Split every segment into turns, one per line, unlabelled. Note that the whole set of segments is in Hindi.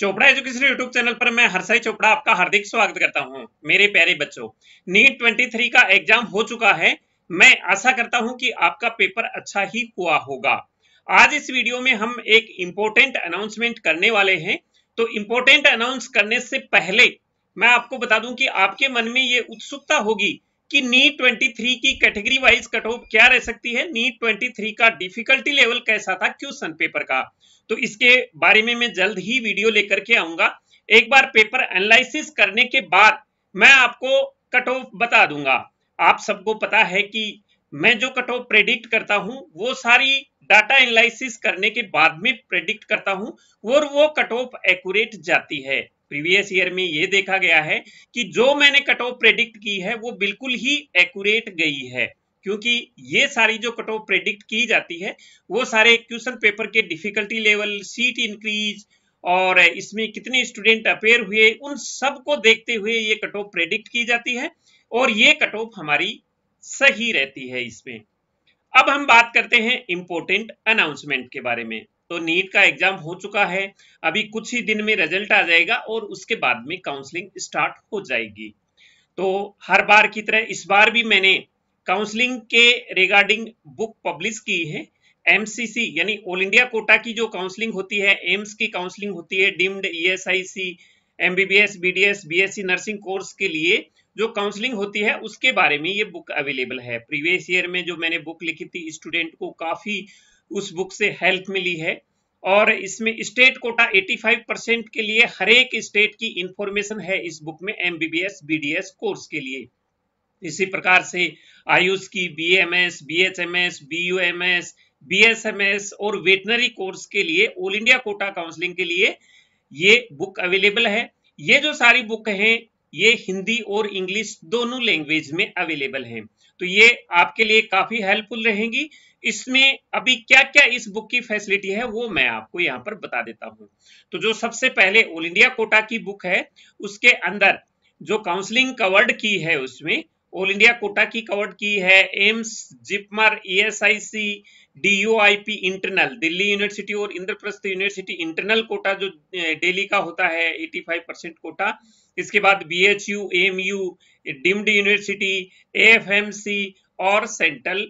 चोपड़ा एजुकेशन यूट्यूब चैनल पर मैं हरसाई चोपड़ा आपका हार्दिक स्वागत करता हूं मेरे प्यारे बच्चों नीट 23 का एग्जाम हो चुका है मैं आशा करता हूं कि आपका पेपर अच्छा ही हुआ होगा आज इस वीडियो में हम एक इम्पोर्टेंट अनाउंसमेंट करने वाले हैं तो इम्पोर्टेंट अनाउंस करने से पहले मैं आपको बता दूं कि आपके मन में ये उत्सुकता होगी कि नीट 23 की कैटेगरी वाइज कट ऑफ क्या रह सकती है नीट 23 का डिफिकल्टी लेवल कैसा था क्वेश्चन पेपर का तो इसके बारे में मैं जल्द ही वीडियो लेकर के आऊंगा एक बार पेपर एनालिसिस करने के बाद मैं आपको कट ऑफ बता दूंगा आप सबको पता है कि मैं जो कट ऑफ प्रेडिक्ट करता हूं वो सारी डाटा एनालिसिस करने के बाद में प्रेडिक्ट करता हूं और वो कट ऑफ एक्यूरेट जाती है प्रीवियस ईयर में ये देखा गया है कि जो मैंने कट ऑफ प्रेडिक्ट की है वो बिल्कुल ही एक्यूरेट गई है क्योंकि ये सारी जो कट ऑफ प्रेडिक्ट की जाती है वो सारे क्वेश्चन पेपर के डिफिकल्टी लेवल सीट इंक्रीज और इसमें कितने स्टूडेंट अपेयर हुए उन सब को देखते हुए ये कट ऑफ प्रेडिक्ट की जाती है और ये कट ऑफ हमारी सही रहती है इसमें अब हम बात करते हैं इंपोर्टेंट अनाउंसमेंट के बारे में तो नीट का एग्जाम हो चुका है अभी कुछ ही दिन में रिजल्ट आ जाएगा और उसके बाद में काउंसलिंग स्टार्ट हो जाएगी तो हर बार की तरह इस बार भी मैंने काउंसलिंग के रिगार्डिंग बुक पब्लिश की है एमसीसी यानी ऑल इंडिया कोटा की जो काउंसलिंग होती है एम्स की काउंसलिंग होती है deemed ESIC MBBS BDS BSc nursing course के लिए जो काउंसलिंग होती है उसके बारे में ये बुक अवेलेबल है प्रीवियस ईयर में जो मैंने बुक लिखी थी स्टूडेंट को काफी उस बुक से हेल्प मिली है और इसमें स्टेट कोटा 85 परसेंट के लिए हर एक स्टेट की इंफॉर्मेशन है इस बुक में एम बी बीडीएस कोर्स के लिए इसी प्रकार से आयुष की B M S B H M S B U M S B S M S और वेटनरी कोर्स के लिए ऑल इंडिया कोटा काउंसलिंग के लिए ये बुक अवेलेबल है ये जो सारी बुक है ये हिंदी और इंग्लिश दोनों लैंग्वेज में अवेलेबल है तो ये आपके लिए काफी हेल्पफुल रहेंगी इसमें अभी क्या क्या इस बुक की फैसिलिटी है वो मैं आपको यहाँ पर बता देता हूँ तो जो सबसे पहले ऑल इंडिया कोटा की बुक है उसके अंदर जो काउंसलिंग कवर्ड की है उसमें ऑल इंडिया कोटा की कवर्ड की है AIIMS JIPMER ESIC DUIP internal Delhi university और इंद्रप्रस्थ यूनिवर्सिटी इंटरनल कोटा जो डेली eh, का होता है 85 परसेंट कोटा इसके बाद B H U M U deemed university F M C और सेंट्रल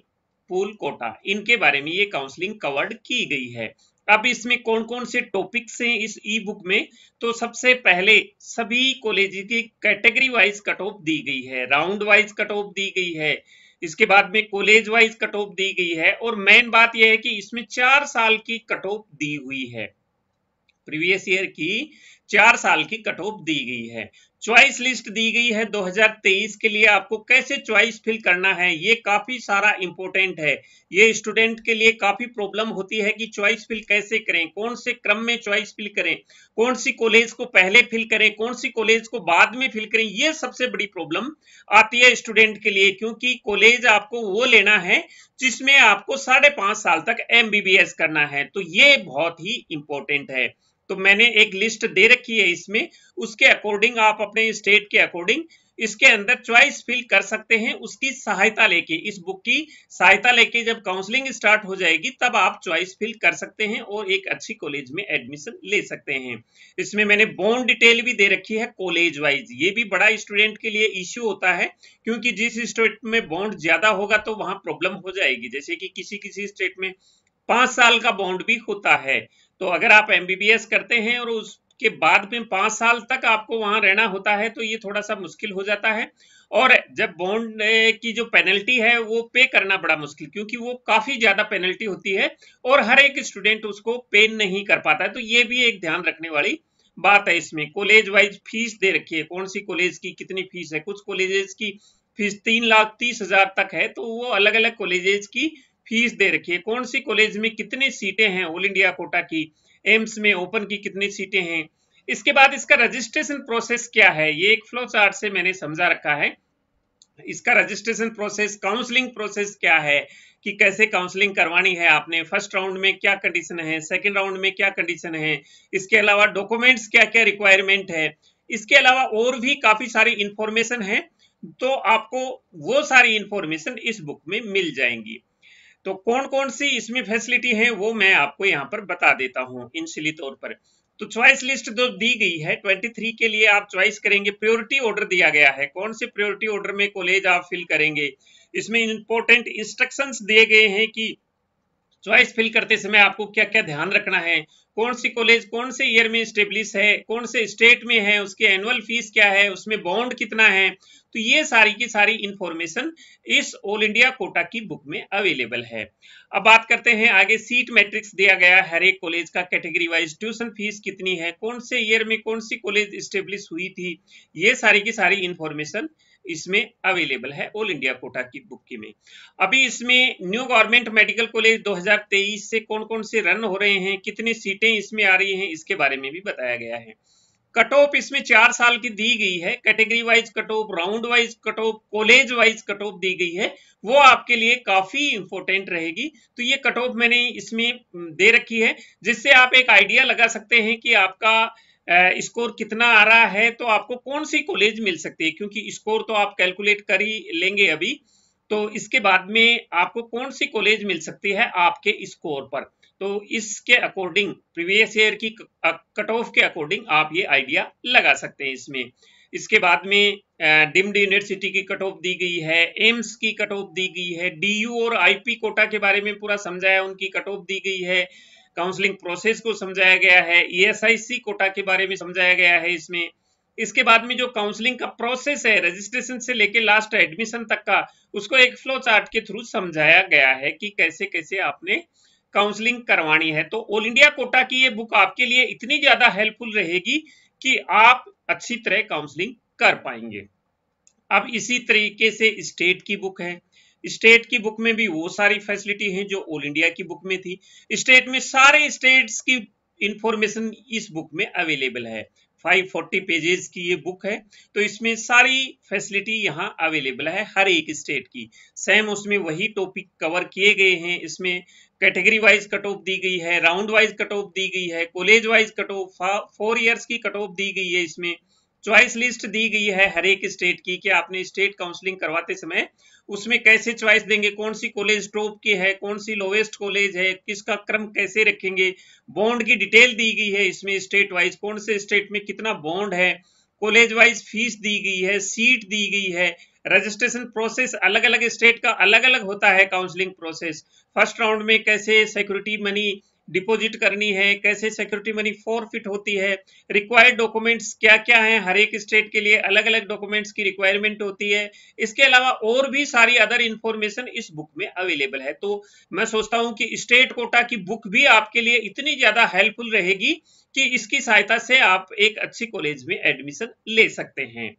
पूल कोटा इनके बारे में ये काउंसलिंग कवर्ड की गई है अब इसमें कौन कौन से टॉपिक्स हैं इस ई बुक में तो सबसे पहले सभी कॉलेज की कैटेगरी वाइज कट ऑफ दी गई है राउंड वाइज कट ऑफ दी गई है इसके बाद में कॉलेज वाइज कट ऑफ दी गई है और मेन बात यह है कि इसमें चार साल की कट ऑफ दी हुई है प्रीवियस ईयर की चार साल की कट ऑफ दी गई है चॉइस लिस्ट दी गई है 2023 के लिए आपको कैसे च्वाइस फिल करना है ये काफी सारा इंपॉर्टेंट है ये स्टूडेंट के लिए काफी प्रॉब्लम होती है कि चॉइस फिल कैसे करें कौन से क्रम में चॉइस फिल करें कौन सी कॉलेज को पहले फिल करें कौन सी कॉलेज को बाद में फिल करें ये सबसे बड़ी प्रॉब्लम आती है स्टूडेंट के लिए क्योंकि कॉलेज आपको वो लेना है जिसमें आपको साढ़े पांच साल तक एम करना है तो ये बहुत ही इंपॉर्टेंट है तो मैंने एक लिस्ट दे रखी है इसमें उसके अकॉर्डिंग आप अपने स्टेट के अकॉर्डिंग इसके अंदर चॉइस फिल कर सकते हैं उसकी सहायता लेके इस बुक की सहायता लेके जब काउंसलिंग स्टार्ट हो जाएगी तब आप चॉइस फिल कर सकते हैं और एक अच्छी कॉलेज में एडमिशन ले सकते हैं इसमें मैंने बॉन्ड डिटेल भी दे रखी है कॉलेज वाइज ये भी बड़ा स्टूडेंट के लिए इश्यू होता है क्योंकि जिस स्टेट में बॉन्ड ज्यादा होगा तो वहां प्रॉब्लम हो जाएगी जैसे कि किसी किसी स्टेट में पांच साल का बॉन्ड भी होता है तो अगर आप एम करते हैं और उसके बाद में पांच साल तक आपको वहां रहना होता है तो ये थोड़ा सा मुश्किल हो जाता है और जब बॉन्ड की जो पेनल्टी है वो पे करना बड़ा मुश्किल क्योंकि वो काफ़ी ज़्यादा पेनल्टी होती है और हर एक स्टूडेंट उसको पे नहीं कर पाता है तो ये भी एक ध्यान रखने वाली बात है इसमें कॉलेज वाइज फीस दे रखी है कौन सी कॉलेज की कितनी फीस है कुछ कॉलेजेस की फीस तीन लाख तीस हजार तक है तो वो अलग अलग कॉलेजेस की फीस दे रखी है कौन सी कॉलेज में कितनी सीटें हैं ऑल इंडिया कोटा की एम्स में ओपन की कितनी सीटें हैं इसके बाद इसका रजिस्ट्रेशन प्रोसेस क्या है ये एक फ्लो चार्ट से मैंने समझा रखा है इसका रजिस्ट्रेशन प्रोसेस काउंसलिंग प्रोसेस क्या है कि कैसे काउंसलिंग करवानी है आपने फर्स्ट राउंड में क्या कंडीशन है सेकंड राउंड में क्या कंडीशन है इसके अलावा डॉक्यूमेंट्स क्या क्या रिक्वायरमेंट है इसके अलावा और भी काफी सारी इंफॉर्मेशन है तो आपको वो सारी इंफॉर्मेशन इस बुक में मिल जाएंगी तो कौन कौन सी इसमें फैसिलिटी है वो मैं आपको यहाँ पर बता देता हूँ इंसली तौर पर तो चॉइस लिस्ट जो दी गई है 23 के लिए आप चॉइस करेंगे प्रियोरिटी ऑर्डर दिया गया है कौन से प्रियोरिटी ऑर्डर में कॉलेज आप फिल करेंगे इसमें इंपॉर्टेंट इंस्ट्रक्शंस दिए गए हैं कि चॉइस फिल करते समय आपको क्या क्या ध्यान रखना है कौन सी कॉलेज कौन से ईयर में स्टेब्लिश है कौन से स्टेट में है उसके एनुअल फीस क्या है उसमें बॉन्ड कितना है तो ये सारी की सारी इंफॉर्मेशन इस ऑल इंडिया कोटा की बुक में अवेलेबल है अब बात करते हैं आगे सीट मैट्रिक्स दिया गया हर एक कॉलेज का कैटेगरी वाइज ट्यूशन फीस कितनी है कौन से ईयर में कौन सी कॉलेज स्टेब्लिश हुई थी ये सारी की सारी इंफॉर्मेशन इसमें अवेलेबल है ऑल इंडिया कोटा की बुक की में अभी इसमें न्यू गवर्नमेंट मेडिकल कॉलेज 2023 से कौन कौन से रन हो रहे हैं कितनी सीटें इसमें आ रही हैं इसके बारे में भी बताया गया है कट ऑफ इसमें चार साल की दी गई है category wise cut off round wise cut off college wise cut off दी गई है वो आपके लिए काफी इंपोर्टेंट रहेगी तो ये कट ऑफ मैंने इसमें दे रखी है जिससे आप एक आइडिया लगा सकते हैं कि आपका स्कोर कितना आ रहा है तो आपको कौन सी कॉलेज मिल सकती है क्योंकि स्कोर तो आप कैलकुलेट कर ही लेंगे अभी तो इसके बाद में आपको कौन सी कॉलेज मिल सकती है आपके स्कोर पर तो इसके अकॉर्डिंग प्रीवियस ईयर की कट ऑफ के अकॉर्डिंग आप ये आइडिया लगा सकते हैं इसमें इसके बाद में डिम्ड यूनिवर्सिटी की कट ऑफ दी गई है एम्स की कट ऑफ दी गई है डीयू और आईपी कोटा के बारे में पूरा समझाया उनकी कट ऑफ दी गई है काउंसलिंग प्रोसेस को समझाया गया है ईएसआईसी e कोटा के बारे में समझाया गया है इसमें इसके बाद में जो काउंसलिंग का प्रोसेस है रजिस्ट्रेशन से लेके लास्ट एडमिशन तक का उसको एक फ्लो चार्ट के थ्रू समझाया गया है कि कैसे कैसे आपने काउंसलिंग करवानी है तो ऑल इंडिया कोटा की ये बुक आपके लिए इतनी ज्यादा हेल्पफुल रहेगी कि आप अच्छी तरह काउंसलिंग कर पाएंगे अब इसी तरीके से स्टेट की बुक है स्टेट की बुक में भी वो सारी फैसिलिटी है जो ऑल इंडिया की बुक में थी स्टेट में सारे स्टेट्स की इंफॉर्मेशन इस बुक में अवेलेबल है 540 पेजेस की ये बुक है तो इसमें सारी फैसिलिटी यहाँ अवेलेबल है हर एक स्टेट की सेम उसमें वही टॉपिक कवर किए गए हैं इसमें कैटेगरी वाइज कट ऑफ दी गई है राउंड वाइज कट ऑफ दी गई है college wise cut off four years की कट ऑफ दी गई है इसमें चॉइस लिस्ट दी गई है हर एक स्टेट की कि आपने स्टेट काउंसलिंग करवाते समय उसमें कैसे चॉइस देंगे कौन सी कॉलेज टॉप की है कौन सी लोवेस्ट कॉलेज है किसका क्रम कैसे रखेंगे बॉन्ड की डिटेल दी गई है इसमें स्टेट वाइज कौन से स्टेट में कितना बॉन्ड है कॉलेज वाइज फीस दी गई है सीट दी गई है रजिस्ट्रेशन प्रोसेस अलग अलग स्टेट का अलग अलग होता है काउंसलिंग प्रोसेस फर्स्ट राउंड में कैसे सिक्योरिटी मनी डिपॉजिट करनी है कैसे सिक्योरिटी मनी फिट होती है रिक्वायर्ड डॉक्यूमेंट्स क्या क्या हैं हर एक स्टेट के लिए अलग अलग डॉक्यूमेंट्स की रिक्वायरमेंट होती है इसके अलावा और भी सारी अदर इंफॉर्मेशन इस बुक में अवेलेबल है तो मैं सोचता हूं कि स्टेट कोटा की बुक भी आपके लिए इतनी ज्यादा हेल्पफुल रहेगी कि इसकी सहायता से आप एक अच्छी कॉलेज में एडमिशन ले सकते हैं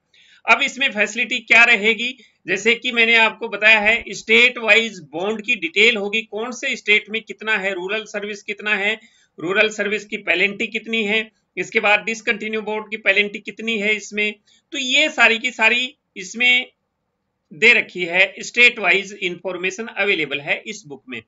अब इसमें फैसिलिटी क्या रहेगी जैसे कि मैंने आपको बताया है स्टेट वाइज बॉन्ड की डिटेल होगी कौन से स्टेट में कितना है रूरल सर्विस कितना है रूरल सर्विस की पेलेंटी कितनी है इसके बाद डिसकंटिन्यू बोर्ड की पेलेंटी कितनी है इसमें तो ये सारी की सारी इसमें दे रखी है स्टेट वाइज इंफॉर्मेशन अवेलेबल है इस बुक में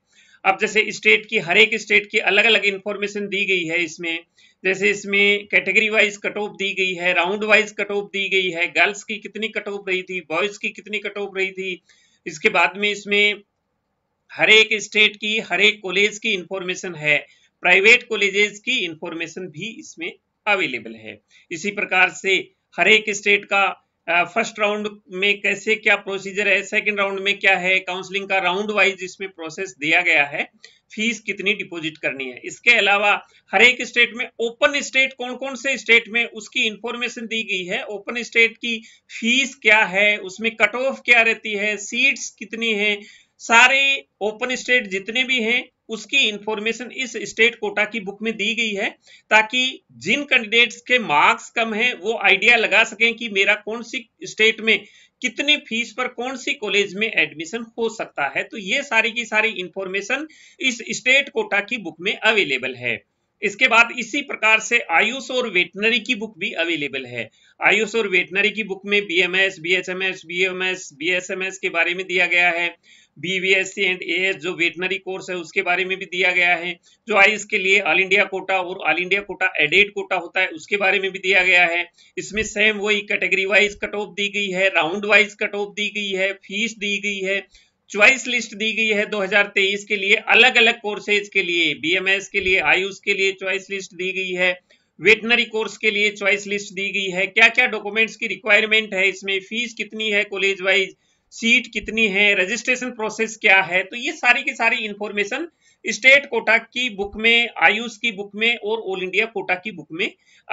अब जैसे स्टेट की हर एक स्टेट की अलग अलग इंफॉर्मेशन दी गई है इसमें जैसे इसमें कैटेगरी वाइज कट ऑफ दी गई है राउंड वाइज कट ऑफ दी गई है गर्ल्स की कितनी कट ऑफ रही थी बॉयज की कितनी कट ऑफ रही थी इसके बाद में इसमें हर एक स्टेट की हर एक कॉलेज की इंफॉर्मेशन है प्राइवेट कॉलेजेस की इंफॉर्मेशन भी इसमें अवेलेबल है इसी प्रकार से हर एक स्टेट का फर्स्ट राउंड में कैसे क्या प्रोसीजर है सेकंड राउंड में क्या है काउंसलिंग का राउंड वाइज इसमें प्रोसेस दिया गया है फीस कितनी डिपॉजिट करनी है इसके अलावा हर एक स्टेट में ओपन स्टेट कौन कौन से स्टेट में उसकी इंफॉर्मेशन दी गई है ओपन स्टेट की फीस क्या है उसमें कट ऑफ क्या रहती है सीट्स कितनी है सारे ओपन स्टेट जितने भी हैं उसकी इंफॉर्मेशन इस स्टेट कोटा की बुक में दी गई है ताकि जिन कैंडिडेट्स के मार्क्स कम है वो आइडिया लगा सकें कि मेरा कौन सी स्टेट में कितनी फीस पर कौन सी कॉलेज में एडमिशन हो सकता है तो ये सारी की सारी इंफॉर्मेशन इस स्टेट कोटा की बुक में अवेलेबल है इसके बाद इसी प्रकार से आयुष और वेटनरी की बुक भी अवेलेबल है आयुष और वेटनरी की बुक में B M S B M S B M S B S M S के बारे में दिया गया है बीवीएससी एंड एएस जो वेटनरी कोर्स है उसके बारे में भी दिया गया है जो आयुष के लिए ऑल इंडिया कोटा और all India quota added quota होता है उसके बारे में भी दिया गया है इसमें सेम वही कैटेगरी वाइज कट ऑफ दी गई है राउंड वाइज कट ऑफ दी गई है फीस दी गई है चॉइस लिस्ट दी गई है 2023 के लिए अलग अलग कोर्सेज के लिए बीएमएस के लिए आयुष के लिए चॉइस लिस्ट दी गई है वेटनरी कोर्स के लिए चॉइस लिस्ट दी गई है क्या क्या डॉक्यूमेंट्स की रिक्वायरमेंट है इसमें फीस कितनी है कॉलेज वाइज सीट कितनी है रजिस्ट्रेशन प्रोसेस क्या है तो ये सारी की सारी इंफॉर्मेशन स्टेट कोटा की बुक में आयुष की बुक में और ऑल इंडिया कोटा की बुक में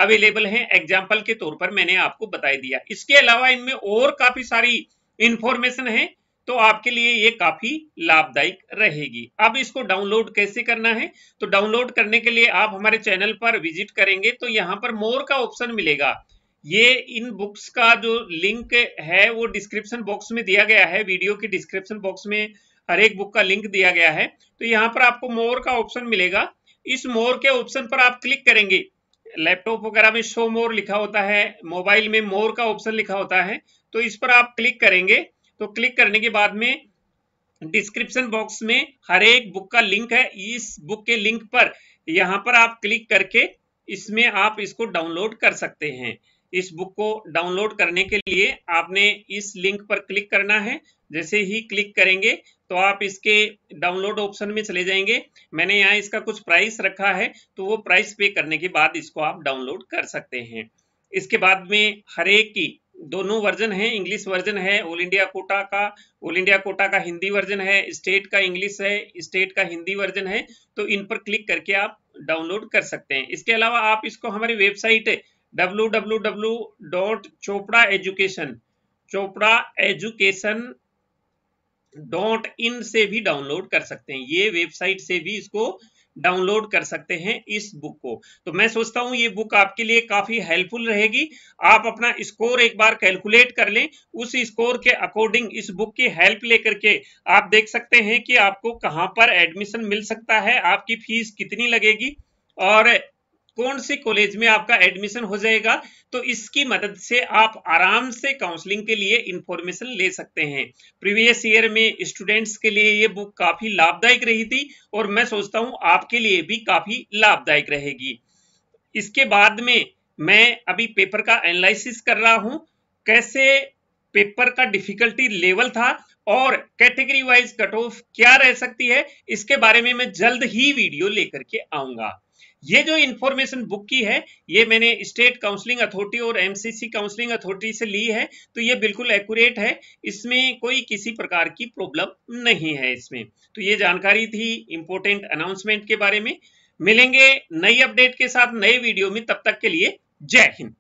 अवेलेबल है एग्जाम्पल के तौर पर मैंने आपको बताई दिया इसके अलावा इनमें और काफी सारी इंफॉर्मेशन है तो आपके लिए ये काफी लाभदायक रहेगी अब इसको डाउनलोड कैसे करना है तो डाउनलोड करने के लिए आप हमारे चैनल पर विजिट करेंगे तो यहाँ पर मोर का ऑप्शन मिलेगा ये इन बुक्स का जो लिंक है वो डिस्क्रिप्शन बॉक्स में दिया गया है वीडियो के डिस्क्रिप्शन बॉक्स में हर एक बुक का लिंक दिया गया है तो यहाँ पर आपको मोर का ऑप्शन मिलेगा इस मोर के ऑप्शन पर आप क्लिक करेंगे लैपटॉप वगैरह में शो मोर लिखा होता है मोबाइल में मोर का ऑप्शन लिखा होता है तो इस पर आप क्लिक करेंगे तो क्लिक करने के बाद में डिस्क्रिप्शन बॉक्स में हर एक बुक का लिंक है इस बुक के लिंक पर यहाँ पर आप क्लिक करके इसमें आप इसको डाउनलोड कर सकते हैं इस बुक को डाउनलोड करने के लिए आपने इस लिंक पर क्लिक करना है जैसे ही क्लिक करेंगे तो आप इसके डाउनलोड ऑप्शन में चले जाएंगे मैंने यहाँ इसका कुछ प्राइस रखा है तो वो प्राइस पे करने के बाद इसको आप डाउनलोड कर सकते हैं इसके बाद में हर एक की दोनों वर्जन है इंग्लिश वर्जन है ऑल इंडिया कोटा का ऑल इंडिया कोटा का हिंदी वर्जन है स्टेट का इंग्लिश है स्टेट का हिंदी वर्जन है तो इन पर क्लिक करके आप डाउनलोड कर सकते हैं इसके अलावा आप इसको हमारी website W W W dot Chopra education Chopra education dot in से भी डाउनलोड कर सकते हैं ये वेबसाइट से भी इसको डाउनलोड कर सकते हैं इस बुक को तो मैं सोचता हूं ये बुक आपके लिए काफी हेल्पफुल रहेगी आप अपना स्कोर एक बार कैलकुलेट कर लें उस स्कोर के अकॉर्डिंग इस बुक की हेल्प लेकर के आप देख सकते हैं कि आपको कहाँ पर एडमिशन मिल सकता है आपकी फीस कितनी लगेगी और कौन से कॉलेज में आपका एडमिशन हो जाएगा तो इसकी मदद से आप आराम से काउंसलिंग के लिए इंफॉर्मेशन ले सकते हैं प्रीवियस ईयर में स्टूडेंट्स के लिए ये बुक काफी लाभदायक रही थी और मैं सोचता हूँ आपके लिए भी काफी लाभदायक रहेगी इसके बाद में मैं अभी पेपर का एनालिसिस कर रहा हूँ कैसे पेपर का डिफिकल्टी लेवल था और कैटेगरी वाइज कट ऑफ क्या रह सकती है इसके बारे में मैं जल्द ही वीडियो लेकर के आऊंगा ये जो इंफॉर्मेशन बुक की है ये मैंने स्टेट काउंसलिंग अथॉरिटी और एमसीसी काउंसलिंग अथॉरिटी से ली है तो ये बिल्कुल एक्यूरेट है इसमें कोई किसी प्रकार की प्रॉब्लम नहीं है इसमें तो ये जानकारी थी इंपॉर्टेंट अनाउंसमेंट के बारे में मिलेंगे नई अपडेट के साथ नए वीडियो में तब तक के लिए जय हिंद